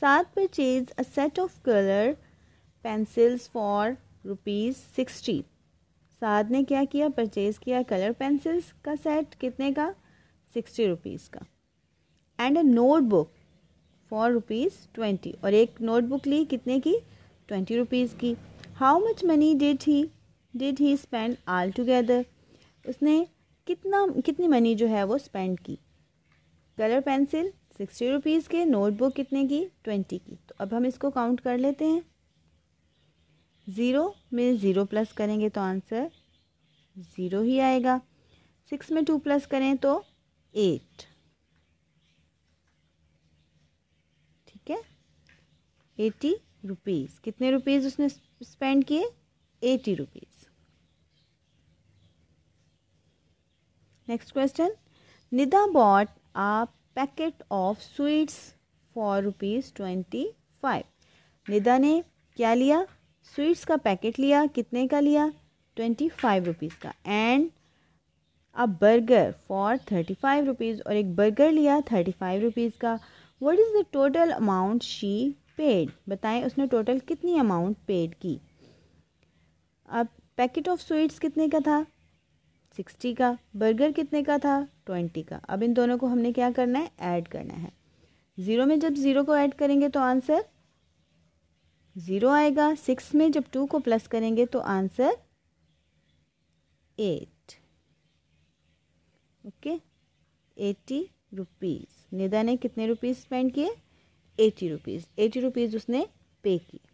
साथ purchase a set of colour pencils for rupees sixty Saad ने क्या किया परचेज़ किया कलर पेंसिल्स का सेट कितने का सिक्सटी रुपीज़ का and a notebook for rupees twenty और एक नोट बुक ली कितने की ट्वेंटी रुपीज़ की how much money did he did he spend altogether उसने कितना कितनी मनी जो है वो स्पेंड की कलर पेंसिल सिक्सटी रुपीज़ के नोटबुक कितने की ट्वेंटी की तो अब हम इसको काउंट कर लेते हैं ज़ीरो में ज़ीरो प्लस करेंगे तो आंसर ज़ीरो ही आएगा सिक्स में टू प्लस करें तो एट ठीक है एटी रुपीज़ कितने रुपीज़ उसने स्पेंड किए eighty rupees next question Nida bought आप packet of sweets for rupees twenty five Nida ने क्या लिया स्वीट्स का पैकेट लिया कितने का लिया ट्वेंटी फाइव रुपीज़ का and a burger for thirty five rupees और एक बर्गर लिया थर्टी फाइव रुपीज़ का what is the total amount she paid बताएं उसने टोटल कितनी अमाउंट पेड की अब पैकेट ऑफ स्वीट्स कितने का था सिक्सटी का बर्गर कितने का था ट्वेंटी का अब इन दोनों को हमने क्या करना है ऐड करना है ज़ीरो में जब ज़ीरो को ऐड करेंगे तो आंसर ज़ीरो आएगा सिक्स में जब टू को प्लस करेंगे तो answer eight okay eighty rupees Nida ने कितने रुपीज़ स्पेंड किए एटी रुपीज़ एटी रुपीज़ उसने पे किए